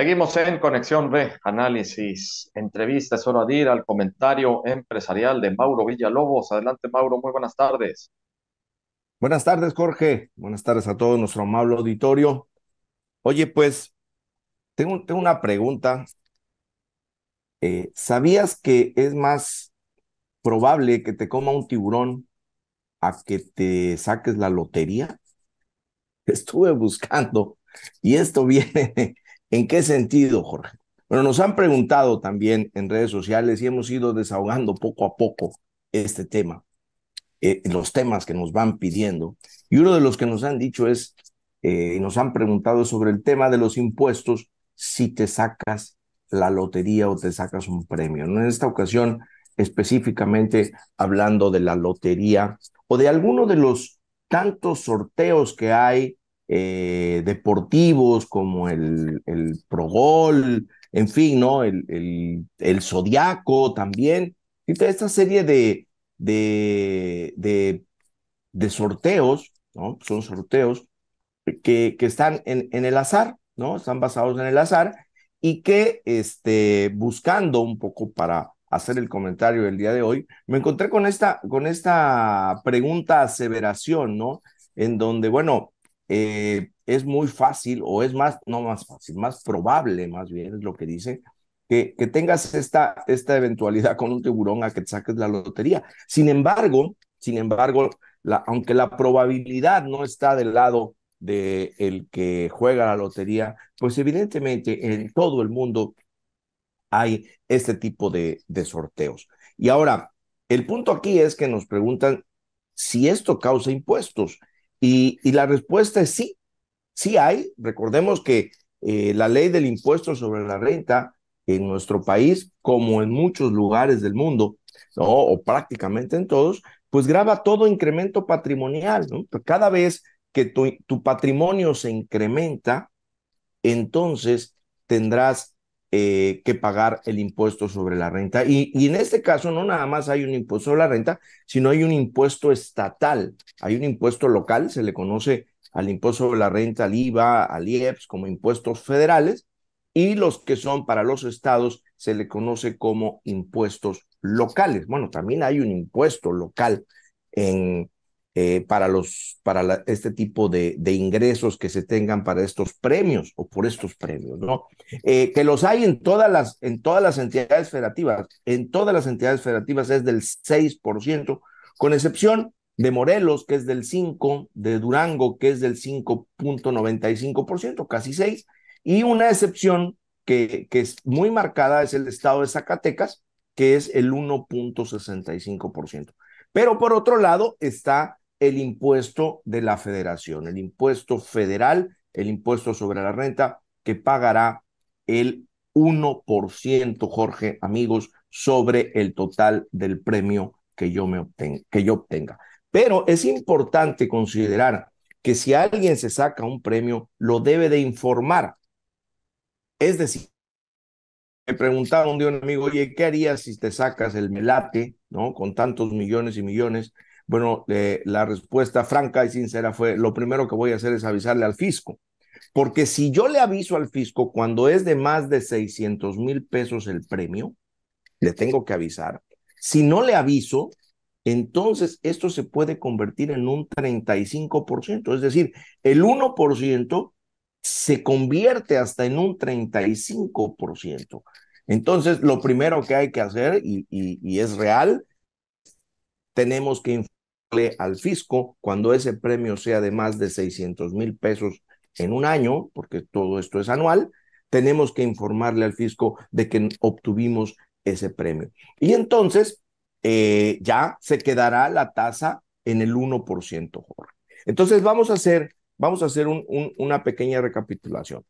Seguimos en Conexión B, análisis, entrevistas, hora de ir al comentario empresarial de Mauro Villalobos. Adelante, Mauro, muy buenas tardes. Buenas tardes, Jorge. Buenas tardes a todo nuestro amable auditorio. Oye, pues, tengo, una pregunta. Eh, ¿Sabías que es más probable que te coma un tiburón a que te saques la lotería? Estuve buscando y esto viene ¿En qué sentido, Jorge? Bueno, nos han preguntado también en redes sociales y hemos ido desahogando poco a poco este tema, eh, los temas que nos van pidiendo. Y uno de los que nos han dicho es, eh, nos han preguntado sobre el tema de los impuestos si te sacas la lotería o te sacas un premio. En esta ocasión, específicamente hablando de la lotería o de alguno de los tantos sorteos que hay eh, deportivos como el, el Progol, en fin, ¿no? El, el, el Zodiaco también. Esta serie de, de, de, de sorteos, ¿no? Son sorteos que, que están en, en el azar, ¿no? Están basados en el azar y que este, buscando un poco para hacer el comentario del día de hoy, me encontré con esta, con esta pregunta aseveración, ¿no? En donde, bueno, eh, es muy fácil, o es más, no más fácil, más probable, más bien es lo que dice, que, que tengas esta, esta eventualidad con un tiburón a que te saques la lotería. Sin embargo, sin embargo, la, aunque la probabilidad no está del lado de el que juega la lotería, pues evidentemente en todo el mundo hay este tipo de, de sorteos. Y ahora, el punto aquí es que nos preguntan si esto causa impuestos. Y, la respuesta es sí, sí hay. Recordemos que eh, la ley del impuesto sobre la renta en nuestro país, como en muchos lugares del mundo, o prácticamente en todos, pues graba todo incremento patrimonial. ¿no? Pues cada vez que tu, tu patrimonio se incrementa, entonces tendrás eh, que pagar el impuesto sobre la renta. Y, y, en este caso no nada más hay un impuesto sobre la renta, sino hay un impuesto estatal, hay un impuesto local, se le conoce al impuesto sobre la renta, al IVA, al IEPS como impuestos federales, y los que son para los estados se le conoce como impuestos locales. Bueno, también hay un impuesto local en, eh, para, los, para este tipo de, ingresos que se tengan para estos premios o por estos premios, ¿no? Eh, que los hay en todas, las, en todas las entidades federativas, en todas las entidades federativas es del 6%, con excepción de Morelos, que es del 5%, de Durango, que es del 5.95%, casi 6%, y una excepción que, que es muy marcada es el estado de Zacatecas, que es el 1.65%. Pero por otro lado está el impuesto de la federación, el impuesto federal, el impuesto sobre la renta que pagará el 1%, Jorge, amigos, sobre el total del premio que yo, me obtenga, que yo obtenga. Pero es importante considerar que si alguien se saca un premio, lo debe de informar. Es decir, me preguntaron de un amigo, oye, ¿qué harías si te sacas el melate, ¿no? Con tantos millones y millones. Bueno, eh, la respuesta franca y sincera fue, lo primero que voy a hacer es avisarle al fisco, porque si yo le aviso al fisco cuando es de más de 600 mil pesos el premio, le tengo que avisar. Si no le aviso, entonces esto se puede convertir en un 35%, es decir, el 1% se convierte hasta en un 35%. Entonces, lo primero que hay que hacer, y, y es real, tenemos que al fisco cuando ese premio sea de más de 600 mil pesos en un año, porque todo esto es anual, tenemos que informarle al fisco de que obtuvimos ese premio. Y entonces eh, ya se quedará la tasa en el 1%, Jorge. Entonces vamos a hacer, vamos a hacer una pequeña recapitulación.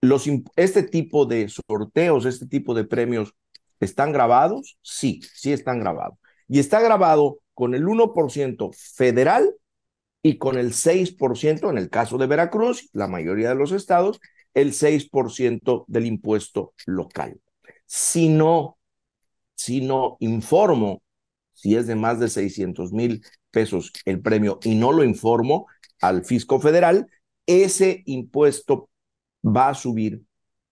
Los, este tipo de sorteos, este tipo de premios, ¿están grabados? Sí, sí están grabados. Y está grabado con el 1% federal y con el 6%, en el caso de Veracruz, la mayoría de los estados, el 6% del impuesto local. Si no, si no informo, si es de más de 600 mil pesos el premio y no lo informo al fisco federal, ese impuesto va a subir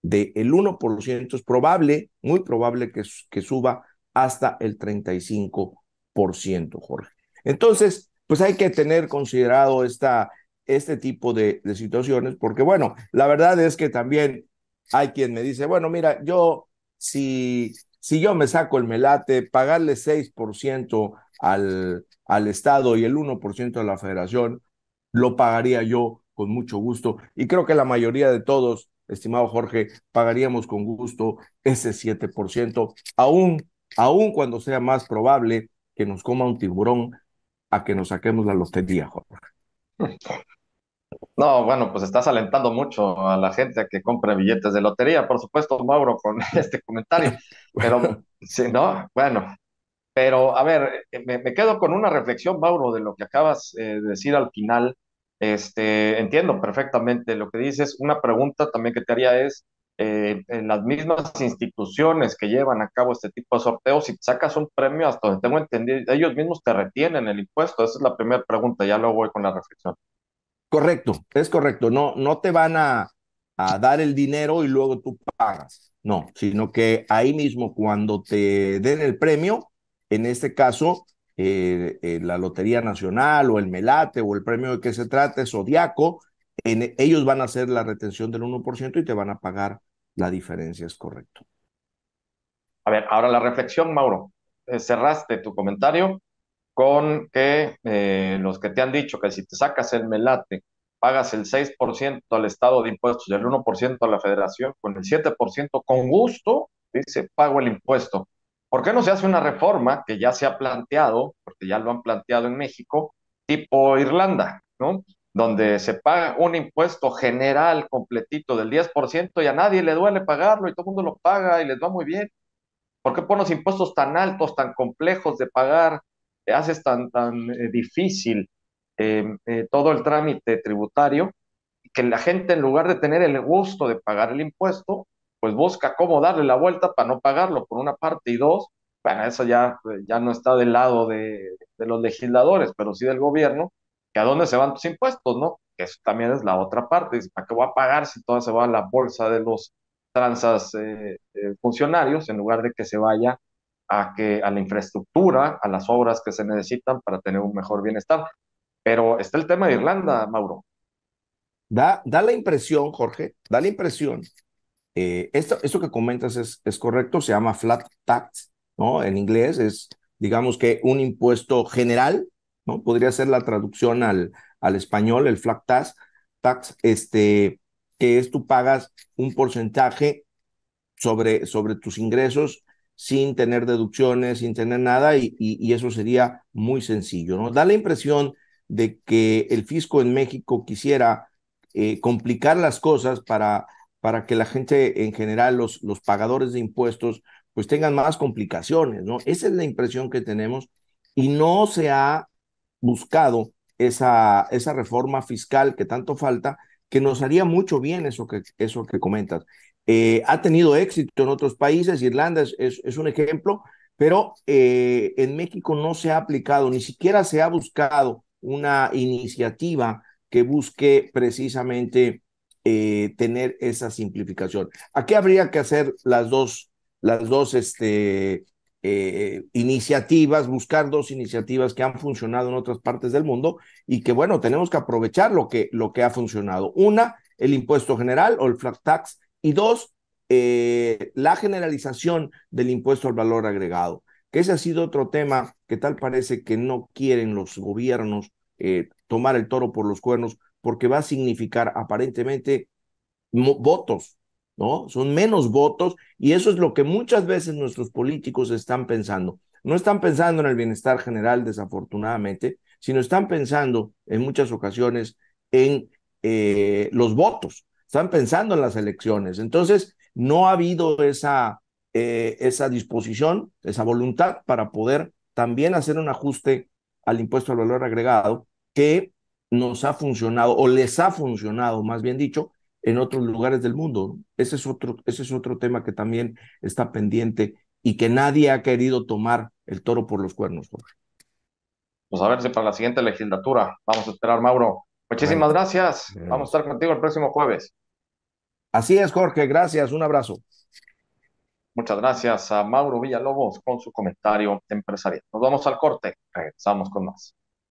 del 1%, es probable, muy probable que, que suba hasta el 35% por ciento Jorge. Entonces, pues hay que tener considerado esta, este tipo de, situaciones, porque bueno, la verdad es que también hay quien me dice, bueno, mira, yo si, si yo me saco el melate, pagarle 6% al, al Estado y el 1% a la federación, lo pagaría yo con mucho gusto. Y creo que la mayoría de todos, estimado Jorge, pagaríamos con gusto ese 7%, aún, aún cuando sea más probable nos coma un tiburón a que nos saquemos la lotería, No, bueno, pues estás alentando mucho a la gente a que compre billetes de lotería, por supuesto, Mauro, con este comentario. Pero, si no, bueno, pero a ver, me, quedo con una reflexión, Mauro, de lo que acabas eh, de decir al final. Este, entiendo perfectamente lo que dices. Una pregunta también que te haría es, eh, en las mismas instituciones que llevan a cabo este tipo de sorteos, si sacas un premio, hasta donde tengo entendido, ellos mismos te retienen el impuesto. Esa es la primera pregunta, ya luego voy con la reflexión. Correcto, es correcto. No, no te van a, dar el dinero y luego tú pagas. No, sino que ahí mismo cuando te den el premio, en este caso, eh, la Lotería Nacional o el Melate o el premio de que se trate, Zodiaco, en, ellos van a hacer la retención del 1% y te van a pagar la diferencia es correcto. A ver, ahora la reflexión, Mauro. Eh, cerraste tu comentario con que eh, los que te han dicho que si te sacas el melate, pagas el 6% al Estado de impuestos y el 1% a la federación, con el 7% con gusto, dice, pago el impuesto. ¿Por qué no se hace una reforma que ya se ha planteado, porque ya lo han planteado en México, tipo Irlanda, ¿no? donde se paga un impuesto general completito del 10% y a nadie le duele pagarlo y todo el mundo lo paga y les va muy bien. ¿Por qué pones impuestos tan altos, tan complejos de pagar? Te haces tan, tan eh, difícil em, eh, todo el trámite tributario que la gente en lugar de tener el gusto de pagar el impuesto, pues busca cómo darle la vuelta para no pagarlo por una parte y dos, bueno, eso ya, eh, ya no está del lado de los legisladores, pero sí del gobierno, a dónde se van tus impuestos, ¿no? Que eso también es la otra parte. ¿para qué voy a pagar si todo se va a la bolsa de los transas eh, eh, funcionarios en lugar de que se vaya a, que, a la infraestructura, a las obras que se necesitan para tener un mejor bienestar? Pero está el tema de Irlanda, Mauro. Da, da la impresión, Jorge, da la impresión. Eh, esto, que comentas es, es correcto, se llama flat tax, ¿no? En inglés es, digamos que, un impuesto general Podría ser la traducción al, al español, el flat tax, este, que es tú pagas un porcentaje sobre, sobre tus ingresos sin tener deducciones, sin tener nada, y, y, eso sería muy sencillo, ¿no? Da la impresión de que el fisco en México quisiera eh, complicar las cosas para, para que la gente en general, los, los pagadores de impuestos, pues tengan más complicaciones, ¿no? Esa es la impresión que tenemos y no se ha buscado esa, reforma fiscal que tanto falta, que nos haría mucho bien eso que, eso que comentas. Eh, ha tenido éxito en otros países, Irlanda es, un ejemplo, pero eh, en México no se ha aplicado, ni siquiera se ha buscado una iniciativa que busque precisamente eh, tener esa simplificación. ¿A qué habría que hacer las dos, las dos este, eh, eh, iniciativas, buscar dos iniciativas que han funcionado en otras partes del mundo y que, bueno, tenemos que aprovechar lo que, lo que ha funcionado. Una, el impuesto general o el flat tax, y dos, eh, la generalización del impuesto al valor agregado, que ese ha sido otro tema que tal parece que no quieren los gobiernos tomar el toro por los cuernos porque va a significar aparentemente votos ¿no? Son menos votos y eso es lo que muchas veces nuestros políticos están pensando. No están pensando en el bienestar general, desafortunadamente, sino están pensando en muchas ocasiones en eh, los votos, están pensando en las elecciones. Entonces, no ha habido esa, eh, esa disposición, esa voluntad para poder también hacer un ajuste al impuesto al valor agregado que nos ha funcionado o les ha funcionado, más bien dicho, en otros lugares del mundo. Ese es otro, ese es otro tema que también está pendiente y que nadie ha querido tomar el toro por los cuernos, Jorge. Pues a ver si para la siguiente legislatura vamos a esperar, Mauro. Muchísimas gracias. Vamos a estar contigo el próximo jueves. Así es, Jorge. Gracias. Un abrazo. Muchas gracias a Mauro Villalobos con su comentario empresarial. Nos vamos al corte. Regresamos con más.